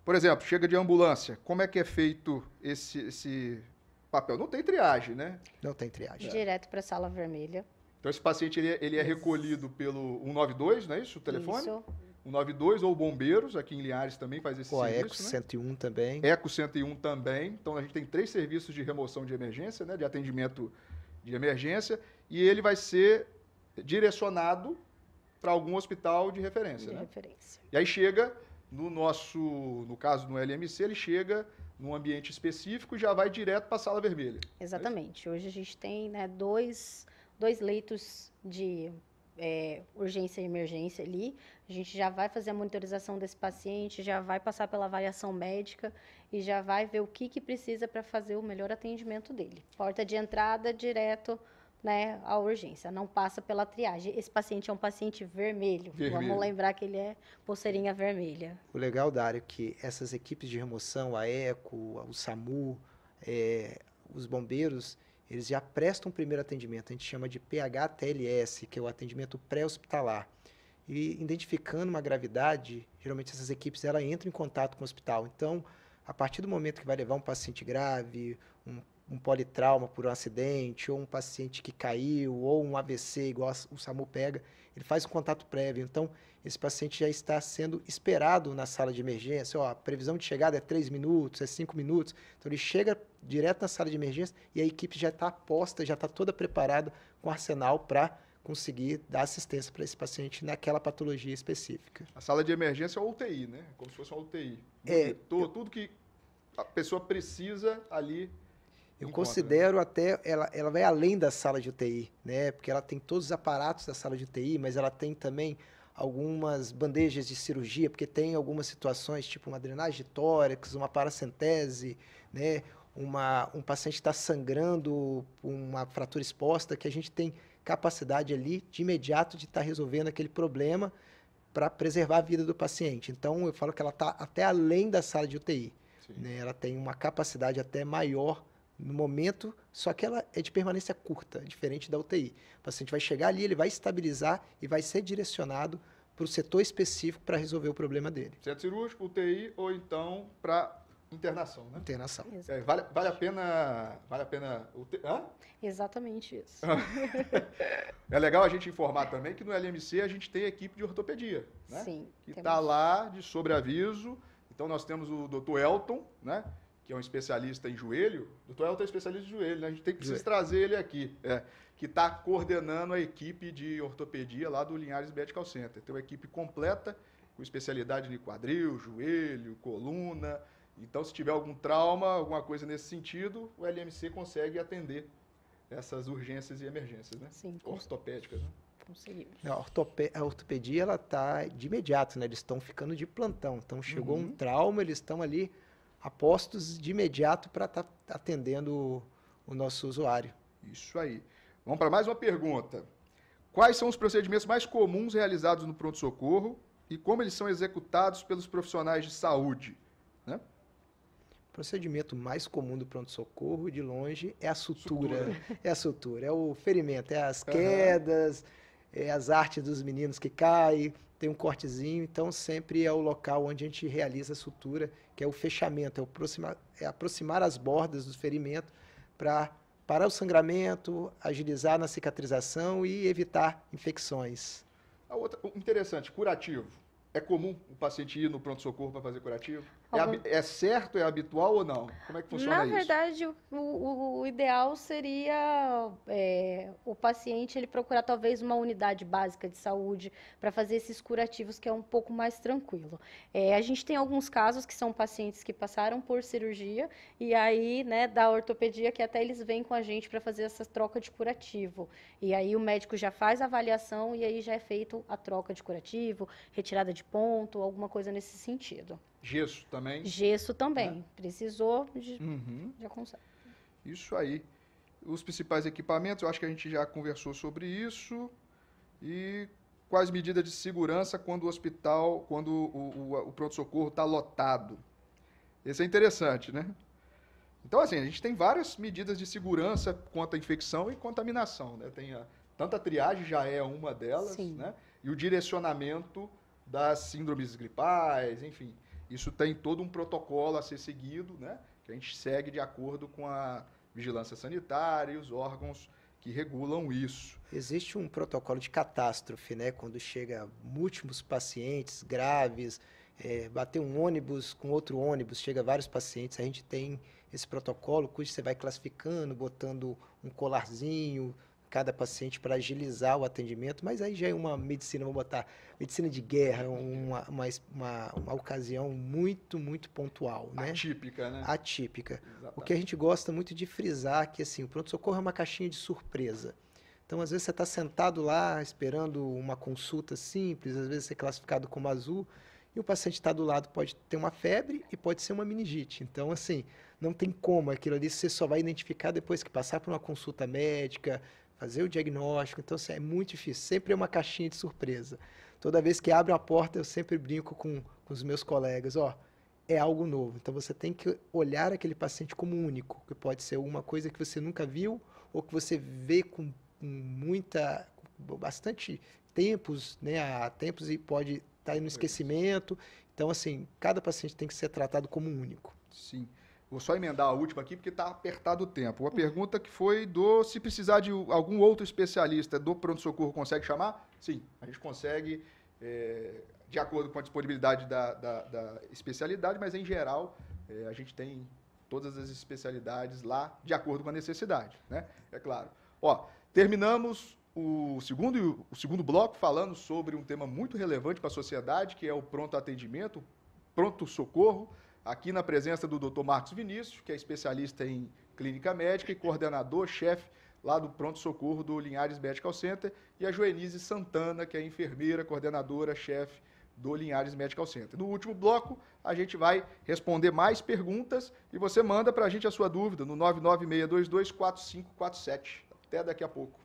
[SPEAKER 1] Por exemplo, chega de ambulância, como é que é feito esse, esse papel? Não tem triagem, né? Não tem triagem.
[SPEAKER 3] Direto para a sala vermelha.
[SPEAKER 1] Então, esse paciente ele, é, ele é recolhido pelo 192, não é isso? O telefone? Isso. 192 ou Bombeiros, aqui em Linhares também faz esse Com serviço. A Eco né? 101 também. Eco 101 também. Então, a gente tem três serviços de remoção de emergência, né? de atendimento de emergência. E ele vai ser direcionado para algum hospital de referência. De né? referência. E aí chega no nosso, no caso no LMC, ele chega num ambiente específico e já vai direto para a sala vermelha.
[SPEAKER 3] É Exatamente. É Hoje a gente tem né, dois dois leitos de é, urgência e emergência ali. A gente já vai fazer a monitorização desse paciente, já vai passar pela avaliação médica e já vai ver o que, que precisa para fazer o melhor atendimento dele. Porta de entrada direto né, à urgência, não passa pela triagem. Esse paciente é um paciente vermelho. vermelho. Vamos lembrar que ele é pulseirinha vermelha.
[SPEAKER 2] O legal, Dário, é que essas equipes de remoção, a ECO, o SAMU, é, os bombeiros, eles já prestam um primeiro atendimento, a gente chama de PHTLS, que é o atendimento pré-hospitalar. E identificando uma gravidade, geralmente essas equipes ela entram em contato com o hospital. Então, a partir do momento que vai levar um paciente grave, um um politrauma por um acidente, ou um paciente que caiu, ou um AVC, igual o SAMU pega, ele faz um contato prévio. Então, esse paciente já está sendo esperado na sala de emergência. Ó, a previsão de chegada é 3 minutos, é 5 minutos. Então, ele chega direto na sala de emergência e a equipe já está posta, já está toda preparada com arsenal para conseguir dar assistência para esse paciente naquela patologia específica.
[SPEAKER 1] A sala de emergência é uma UTI, né? É como se fosse uma UTI. É, eu... tudo que a pessoa precisa ali
[SPEAKER 2] eu considero né? até, ela, ela vai além da sala de UTI, né? Porque ela tem todos os aparatos da sala de UTI, mas ela tem também algumas bandejas de cirurgia, porque tem algumas situações, tipo uma drenagem de tórax, uma paracentese, né? Uma, um paciente está sangrando, uma fratura exposta, que a gente tem capacidade ali de imediato de estar tá resolvendo aquele problema para preservar a vida do paciente. Então, eu falo que ela está até além da sala de UTI. Né? Ela tem uma capacidade até maior no momento, só que ela é de permanência curta, diferente da UTI. O paciente vai chegar ali, ele vai estabilizar e vai ser direcionado para o setor específico para resolver o problema dele.
[SPEAKER 3] Centro
[SPEAKER 1] cirúrgico, UTI ou então para internação, né? Internação. É, vale, vale a pena, vale a pena UTI, hã?
[SPEAKER 3] Exatamente isso.
[SPEAKER 1] é legal a gente informar também que no LMC a gente tem a equipe de ortopedia, né? Sim. Que está lá de sobreaviso. Então nós temos o Dr. Elton, né? que é um especialista em joelho, o doutor Elton é especialista em joelho, né? A gente tem que precisa trazer ele aqui, é, que está coordenando a equipe de ortopedia lá do Linhares Medical Center. Tem uma equipe completa, com especialidade em quadril, joelho, coluna. Então, se tiver algum trauma, alguma coisa nesse sentido, o LMC consegue atender essas urgências e emergências, né? Sim. Ortopédicas, né? conseguimos.
[SPEAKER 2] A, ortope a ortopedia, ela tá de imediato, né? Eles estão ficando de plantão. Então, chegou uhum. um trauma, eles estão ali Apostos
[SPEAKER 1] de imediato para estar tá atendendo o, o nosso usuário. Isso aí. Vamos para mais uma pergunta. Quais são os procedimentos mais comuns realizados no pronto-socorro e como eles são executados pelos profissionais de saúde? Né? O
[SPEAKER 2] procedimento mais comum do pronto-socorro, de longe, é a sutura. sutura. É a sutura, é o ferimento, é as quedas, é as artes dos meninos que caem, tem um cortezinho, então sempre é o local onde a gente realiza a sutura que é o fechamento, é, aproximar, é aproximar as bordas do ferimento para parar o sangramento, agilizar na cicatrização e evitar infecções.
[SPEAKER 1] Outra, interessante, curativo. É comum o paciente ir no pronto-socorro para fazer curativo? É, é, certo, é habitual ou não? Como é que funciona Na isso? Na verdade,
[SPEAKER 3] o, o, ideal seria é, o paciente ele procurar talvez uma unidade básica de saúde para fazer esses curativos, que é um pouco mais tranquilo. É, a gente tem alguns casos que são pacientes que passaram por cirurgia e aí, né, da ortopedia, que até eles vêm com a gente para fazer essa troca de curativo. E aí o médico já faz a avaliação e aí já é feito a troca de curativo, retirada de de ponto, alguma coisa nesse sentido.
[SPEAKER 1] Gesso também? Gesso
[SPEAKER 3] também. Né? Precisou, de, uhum. já consegue.
[SPEAKER 1] Isso aí. Os principais equipamentos, eu acho que a gente já conversou sobre isso. E quais medidas de segurança quando o hospital, quando o, o, o pronto-socorro está lotado? Esse é interessante, né? Então, assim, a gente tem várias medidas de segurança quanto à infecção e contaminação, né? Tem a, tanto a triagem já é uma delas, Sim. né? E o direcionamento das síndromes gripais, enfim. Isso tem todo um protocolo a ser seguido, né? Que a gente segue de acordo com a vigilância sanitária e os órgãos que regulam isso. Existe um protocolo de catástrofe, né? Quando chega múltiplos
[SPEAKER 2] pacientes graves, é, bater um ônibus com outro ônibus, chega vários pacientes, a gente tem esse protocolo, cujo você vai classificando, botando um colarzinho, cada paciente para agilizar o atendimento, mas aí já é uma medicina, vamos botar, medicina de guerra, uma, uma, uma, uma ocasião muito, muito pontual.
[SPEAKER 1] Né? Atípica,
[SPEAKER 2] né? Atípica. Exatamente. O que a gente gosta muito de frisar que assim, o pronto-socorro é uma caixinha de surpresa. Então, às vezes, você está sentado lá esperando uma consulta simples, às vezes, você é classificado como azul, e o paciente está do lado, pode ter uma febre e pode ser uma meningite. Então, assim, não tem como aquilo ali, você só vai identificar depois que passar por uma consulta médica, fazer o diagnóstico. Então assim, é muito difícil. Sempre é uma caixinha de surpresa. Toda vez que abre a porta, eu sempre brinco com, com os meus colegas: ó, é algo novo. Então você tem que olhar aquele paciente como único, que pode ser alguma coisa que você nunca viu ou que você vê com, com muita, bastante tempos, né, há tempos e pode estar tá no esquecimento. Então assim, cada paciente tem que ser tratado como único.
[SPEAKER 1] Sim. Vou só emendar a última aqui, porque está apertado o tempo. Uma hum. pergunta que foi do se precisar de algum outro especialista do pronto-socorro, consegue chamar? Sim, a gente consegue, é, de acordo com a disponibilidade da, da, da especialidade, mas em geral é, a gente tem todas as especialidades lá de acordo com a necessidade, né? É claro. Ó, terminamos o segundo, o segundo bloco falando sobre um tema muito relevante para a sociedade, que é o pronto atendimento, pronto socorro aqui na presença do Dr. Marcos Vinícius, que é especialista em clínica médica e coordenador-chefe lá do pronto-socorro do Linhares Medical Center, e a Joenise Santana, que é enfermeira, coordenadora, chefe do Linhares Medical Center. No último bloco, a gente vai responder mais perguntas e você manda para a gente a sua dúvida no 996224547. Até daqui a pouco.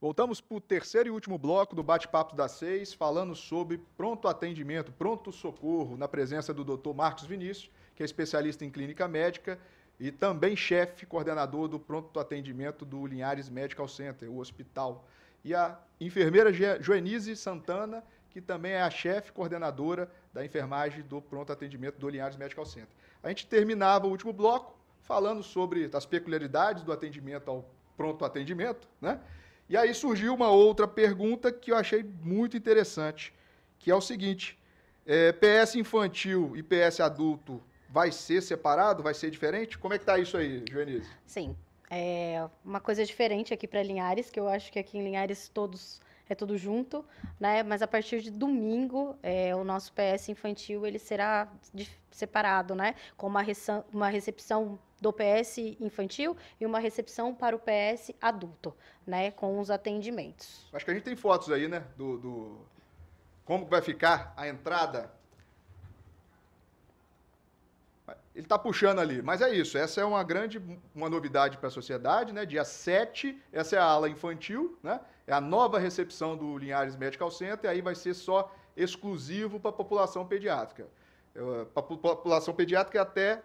[SPEAKER 1] Voltamos para o terceiro e último bloco do Bate-Papo das Seis, falando sobre pronto atendimento, pronto socorro, na presença do Dr. Marcos Vinícius, que é especialista em clínica médica e também chefe coordenador do pronto atendimento do Linhares Medical Center, o hospital. E a enfermeira Joenise Santana, que também é a chefe coordenadora da enfermagem do pronto atendimento do Linhares Medical Center. A gente terminava o último bloco falando sobre as peculiaridades do atendimento ao pronto atendimento, né? E aí surgiu uma outra pergunta que eu achei muito interessante, que é o seguinte: é, PS infantil e PS adulto vai ser separado? Vai ser diferente? Como é que tá isso aí, Joanise? Sim.
[SPEAKER 3] É uma coisa diferente aqui para Linhares, que eu acho que aqui em Linhares todos é tudo junto, né? Mas a partir de domingo, é, o nosso PS infantil ele será separado, né? Com uma, uma recepção do PS infantil e uma recepção para o PS adulto, né, com os atendimentos.
[SPEAKER 1] Acho que a gente tem fotos aí, né, do, do... como vai ficar a entrada. Ele está puxando ali, mas é isso. Essa é uma grande uma novidade para a sociedade, né? Dia 7, essa é a ala infantil, né? É a nova recepção do Linhares Medical Center, e aí vai ser só exclusivo para a população pediátrica. Eh, para a população pediátrica, é até,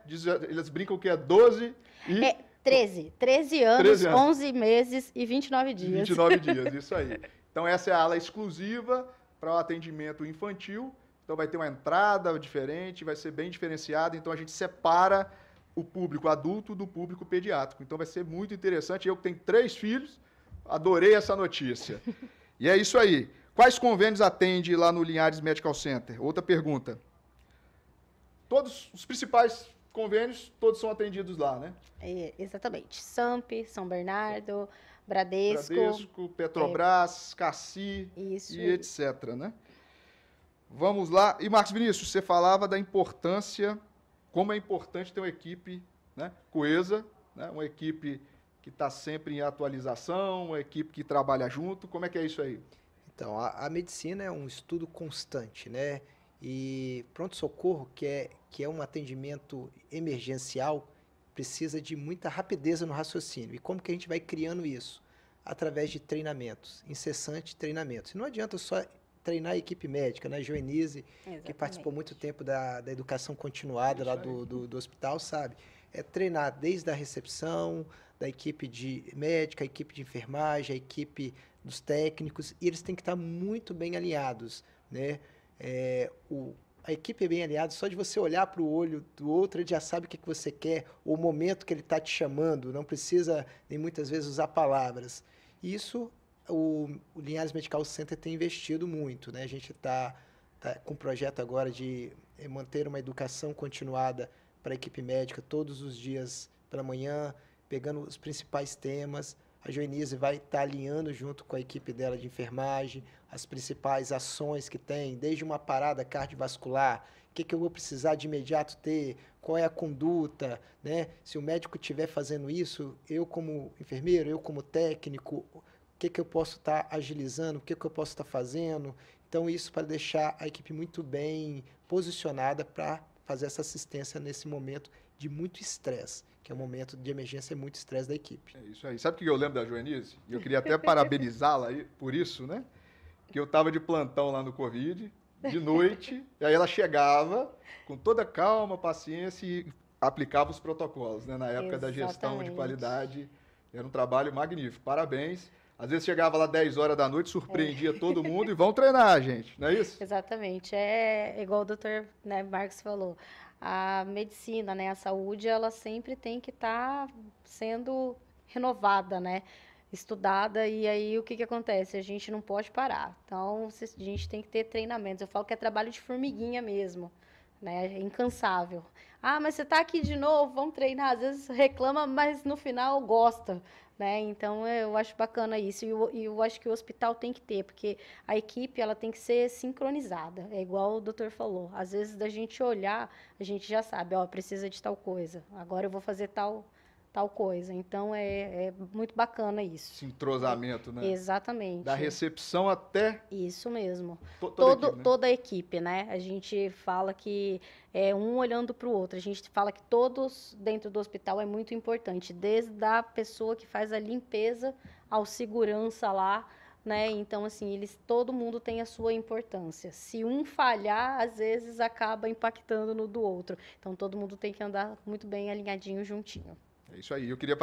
[SPEAKER 1] eles brincam que é 12 e... É. 13,
[SPEAKER 3] 13 anos, 13 anos, 11 meses e 29 dias. 29 dias,
[SPEAKER 1] isso aí. Então, essa é a ala exclusiva para o atendimento infantil. Então, vai ter uma entrada diferente, vai ser bem diferenciada. Então, a gente separa o público adulto do público pediátrico. Então, vai ser muito interessante. Eu que tenho três filhos, adorei essa notícia. E é isso aí. Quais convênios atende lá no Linhares Medical Center? Outra pergunta todos os principais convênios, todos são atendidos lá, né? É, exatamente.
[SPEAKER 3] Samp, São Bernardo, Bradesco. Bradesco, é, Petrobras,
[SPEAKER 1] é, Cassi isso, e etc. Né? Vamos lá. E, Marcos Vinícius, você falava da importância, como é importante ter uma equipe né, coesa, né, uma equipe que está sempre em atualização, uma equipe que trabalha junto. Como é que é isso aí?
[SPEAKER 2] Então, a, a medicina é um estudo constante, né? E pronto-socorro, que é, que é um atendimento emergencial, precisa de muita rapidez no raciocínio. E como que a gente vai criando isso? Através de treinamentos, incessante treinamentos. E não adianta só treinar a equipe médica, né? Joenise, que participou muito tempo da, da educação continuada lá do, do, do, hospital, sabe? É treinar desde a recepção, da equipe de médica, a equipe de enfermagem, a equipe dos técnicos, e eles têm que estar muito bem alinhados, né? É, o, a equipe é bem aliada, só de você olhar para o olho do outro, ele já sabe o que, que você quer, o momento que ele está te chamando, não precisa nem muitas vezes usar palavras. Isso o, o Linhares Medical Center tem investido muito. Né? A gente está tá com um projeto agora de é, manter uma educação continuada para a equipe médica todos os dias pela manhã, pegando os principais temas. A Joenise vai estar tá alinhando junto com a equipe dela de enfermagem as principais ações que tem, desde uma parada cardiovascular, o que, que eu vou precisar de imediato ter, qual é a conduta, né? Se o médico estiver fazendo isso, eu como enfermeiro, eu como técnico, o que, que eu posso estar tá agilizando, o que, que eu posso estar tá fazendo. Então, isso para deixar a equipe muito bem posicionada para fazer essa assistência nesse momento de muito estresse que é um momento de emergência e muito estresse
[SPEAKER 1] da equipe. É isso aí. Sabe o que eu lembro da Joanice? E eu queria até parabenizá-la por isso, né? Que eu estava de plantão lá no Covid, de noite, e aí ela chegava com toda calma, paciência e aplicava os protocolos, né? Na época Exatamente. da gestão de qualidade. Era um trabalho magnífico. Parabéns. Às vezes chegava lá 10 horas da noite, surpreendia é. todo mundo e vão treinar, gente, não é isso?
[SPEAKER 3] Exatamente. É igual o doutor né, Marcos falou a medicina, né, a saúde, ela sempre tem que estar tá sendo renovada, né? Estudada, e aí o que, que acontece? A gente não pode parar. Então, a gente tem que ter treinamentos. Eu falo que é trabalho de formiguinha mesmo, né? É incansável. Ah, mas você está aqui de novo, vamos treinar. Às vezes reclama, mas no final gosta. Né? Então é, eu acho bacana isso e eu, eu, acho que o hospital tem que ter, porque a equipe ela tem que ser sincronizada. É igual o doutor falou. Às vezes da gente olhar, a gente já sabe, ó, precisa de tal coisa. Agora eu vou fazer tal tal coisa. Então é, é muito bacana isso. Esse
[SPEAKER 1] entrosamento, né? Exatamente. Da recepção até.
[SPEAKER 3] Isso mesmo. toda, Todo, equipe, né? toda a equipe, né? A gente fala que é um olhando para o outro. A gente fala que todos dentro do hospital é muito importante, desde a pessoa que faz a limpeza ao segurança lá. Né? Então, assim, eles, todo mundo tem a sua importância. Se um falhar, às vezes acaba impactando no do outro. Então, todo mundo tem que andar muito bem alinhadinho, juntinho.
[SPEAKER 1] É isso aí. Eu queria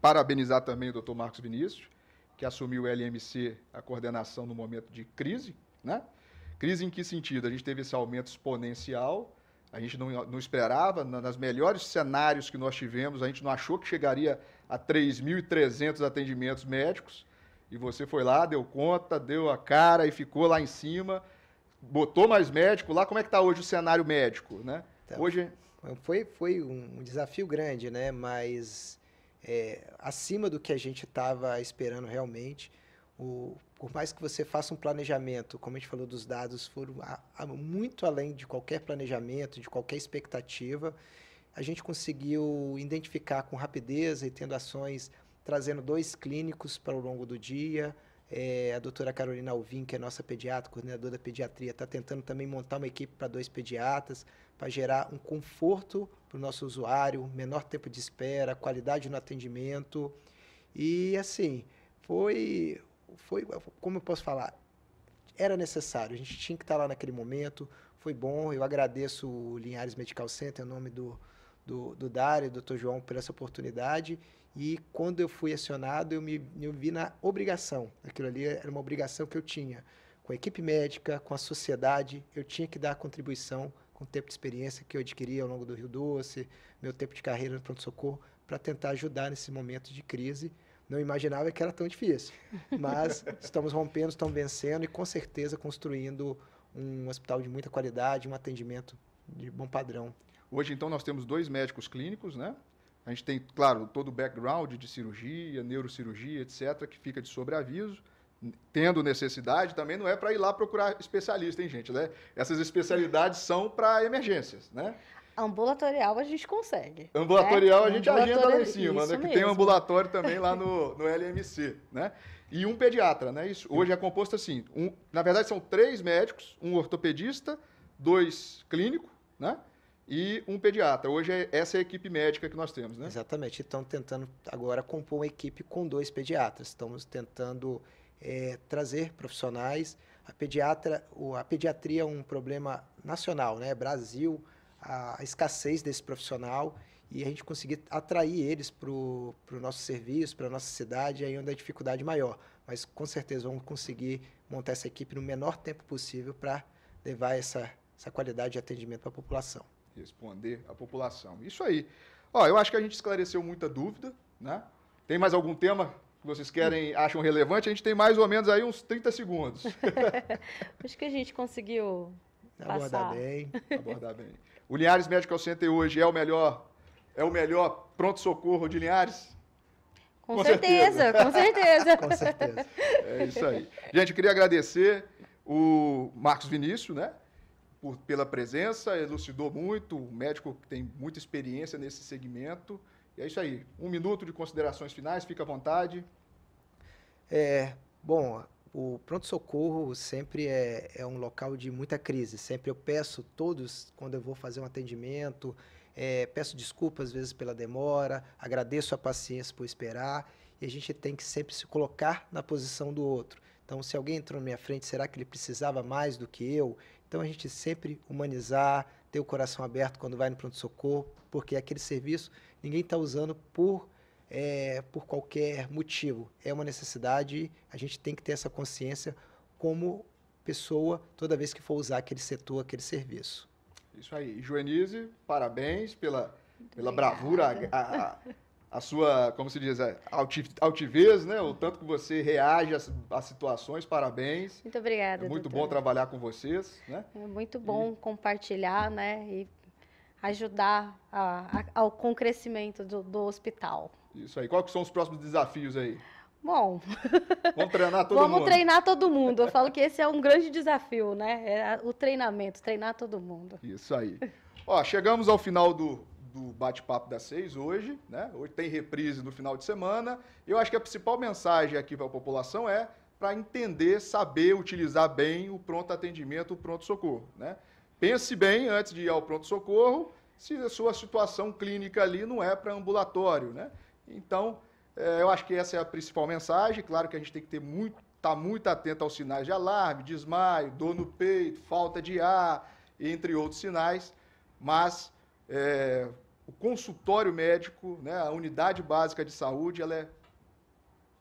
[SPEAKER 1] parabenizar também o Dr. Marcos Vinícius, que assumiu o LMC a coordenação no momento de crise, né? Crise em que sentido? A gente teve esse aumento exponencial, a gente não, não esperava, nos melhores cenários que nós tivemos, a gente não achou que chegaria a 3.300 atendimentos médicos, e você foi lá, deu conta, deu a cara e ficou lá em cima, botou mais médico lá. Como é que está hoje o cenário médico, né? Então, hoje foi, foi um desafio grande, né? Mas é,
[SPEAKER 2] acima do que a gente estava esperando realmente. O, por mais que você faça um planejamento, como a gente falou dos dados, foram a, a, muito além de qualquer planejamento, de qualquer expectativa. A gente conseguiu identificar com rapidez e tendo ações, trazendo dois clínicos para o longo do dia, é, a doutora Carolina Alvim, que é nossa pediatra, coordenadora da pediatria, está tentando também montar uma equipe para dois pediatras, para gerar um conforto para o nosso usuário, menor tempo de espera, qualidade no atendimento. E assim, foi, foi como eu posso falar, era necessário, a gente tinha que estar tá lá naquele momento, foi bom, eu agradeço o Linhares Medical Center, em nome do, do, do Dário, do Dr. João, por essa oportunidade e quando eu fui acionado, eu me eu vi na obrigação. Aquilo ali era uma obrigação que eu tinha com a equipe médica, com a sociedade. Eu tinha que dar contribuição com o tempo de experiência que eu adquiri ao longo do Rio Doce, meu tempo de carreira no pronto-socorro, para tentar ajudar nesse momento de crise. Não imaginava que era tão difícil, mas estamos rompendo, estamos vencendo e com certeza construindo um hospital de muita qualidade, um atendimento de bom
[SPEAKER 1] padrão. Hoje, então, nós temos dois médicos clínicos, né? A gente tem, claro, todo o background de cirurgia, neurocirurgia, etc., que fica de sobreaviso. Tendo necessidade, também não é para ir lá procurar especialista, hein, gente? Né? Essas especialidades são para emergências, né?
[SPEAKER 3] Ambulatorial a gente consegue. Né? Ambulatorial né? a gente agenda lá em cima, né? Que mesmo. tem um ambulatório
[SPEAKER 1] também lá no, no LMC, né? E um pediatra, né? Isso, hoje é composto assim. Um, na verdade, são três médicos, um ortopedista, dois clínico, né? e um pediatra. Hoje é essa é a equipe médica que nós temos, né? Exatamente. Estamos tentando agora
[SPEAKER 2] compor uma equipe com dois pediatras. Estamos tentando é, trazer profissionais. A, pediatra, a pediatria é um problema nacional, né? Brasil, a escassez desse profissional e a gente conseguir atrair eles para o nosso serviço, para a nossa cidade, aí onde é a dificuldade maior. Mas com certeza vamos conseguir montar essa equipe no menor tempo possível para levar essa, essa qualidade de atendimento para a população
[SPEAKER 1] responder à população. Isso aí. Ó, eu acho que a gente esclareceu muita dúvida, né? Tem mais algum tema que vocês querem, acham relevante? A gente tem mais ou menos aí uns 30 segundos.
[SPEAKER 3] acho que a gente conseguiu
[SPEAKER 1] abordar bem. abordar bem. O Linhares Medical Center hoje é o melhor é o melhor pronto socorro de Linhares?
[SPEAKER 3] Com, com certeza, certeza, com certeza. com certeza.
[SPEAKER 1] É isso aí. Gente, eu queria agradecer o Marcos Vinícius, né? por, pela presença, elucidou muito, o médico que tem muita experiência nesse segmento. E é isso aí. Um minuto de considerações finais, fica à vontade.
[SPEAKER 2] É, bom, o pronto-socorro sempre é, é um local de muita crise. Sempre eu peço todos, quando eu vou fazer um atendimento, é, peço desculpas às vezes pela demora, agradeço a paciência por esperar. E a gente tem que sempre se colocar na posição do outro. Então, se alguém entrou na minha frente, será que ele precisava mais do que eu? Então a gente sempre humanizar, ter o coração aberto quando vai no pronto-socorro, porque aquele serviço ninguém está usando por, é, por qualquer motivo. É uma necessidade, a gente tem que ter essa consciência como pessoa toda vez que for usar aquele setor, aquele serviço.
[SPEAKER 1] Isso aí. Joenize, parabéns pela, pela bravura, a, a, a sua, como se diz, altivez, né? O tanto que você reage às, situações, parabéns.
[SPEAKER 3] Muito obrigada. É muito bom
[SPEAKER 1] trabalhar com vocês, né?
[SPEAKER 3] É muito bom e... compartilhar, né? E ajudar a, a, ao, com o crescimento do, do hospital.
[SPEAKER 1] Isso aí. Quais são os próximos desafios aí? Bom, vamos treinar todo vamos mundo. treinar
[SPEAKER 3] todo mundo. Eu falo que esse é um grande desafio, né? É o treinamento, treinar todo mundo.
[SPEAKER 1] Isso aí. Ó, chegamos ao final do do bate-papo das seis hoje, né? Hoje tem reprise no final de semana. Eu acho que a principal mensagem aqui para a população é para entender, saber utilizar bem o pronto atendimento, o pronto socorro, né? Pense bem antes de ir ao pronto socorro, se a sua situação clínica ali não é para ambulatório, né? Então, é, eu acho que essa é a principal mensagem. Claro que a gente tem que ter muito, tá muito atento aos sinais de alarme, desmaio, dor no peito, falta de ar, entre outros sinais. Mas é, o consultório médico, né, a unidade básica de saúde, ela é,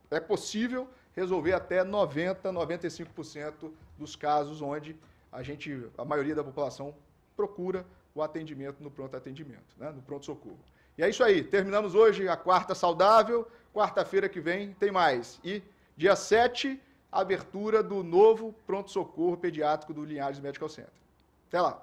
[SPEAKER 1] é possível resolver até 90%, 95% dos casos onde a gente, a maioria da população procura o atendimento no pronto atendimento, né, no pronto socorro. E é isso aí. Terminamos hoje a quarta saudável. Quarta-feira que vem tem mais. E dia 7, abertura do novo pronto socorro pediátrico do Linhares Medical Center. Até lá.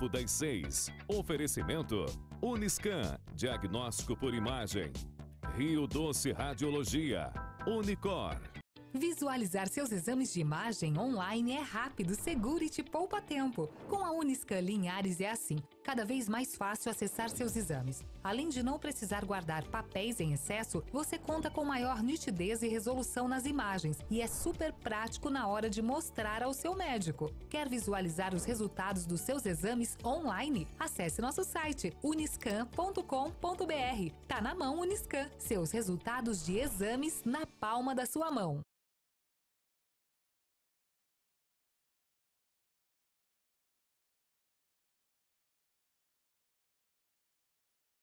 [SPEAKER 1] Papo das Seis. Oferecimento: Uniscan, diagnóstico por imagem. Rio Doce Radiologia. Unicor.
[SPEAKER 2] Visualizar seus exames de imagem online é rápido, seguro e te poupa tempo. Com a Uniscan Linhares é assim cada vez mais fácil acessar seus exames. Além de não precisar guardar papéis em excesso, você conta com maior nitidez e resolução nas imagens e é super prático na hora de mostrar ao seu médico. Quer visualizar os resultados dos seus exames online? Acesse nosso site uniscan.com.br. Tá na mão Uniscan, seus
[SPEAKER 1] resultados de exames na palma da sua mão.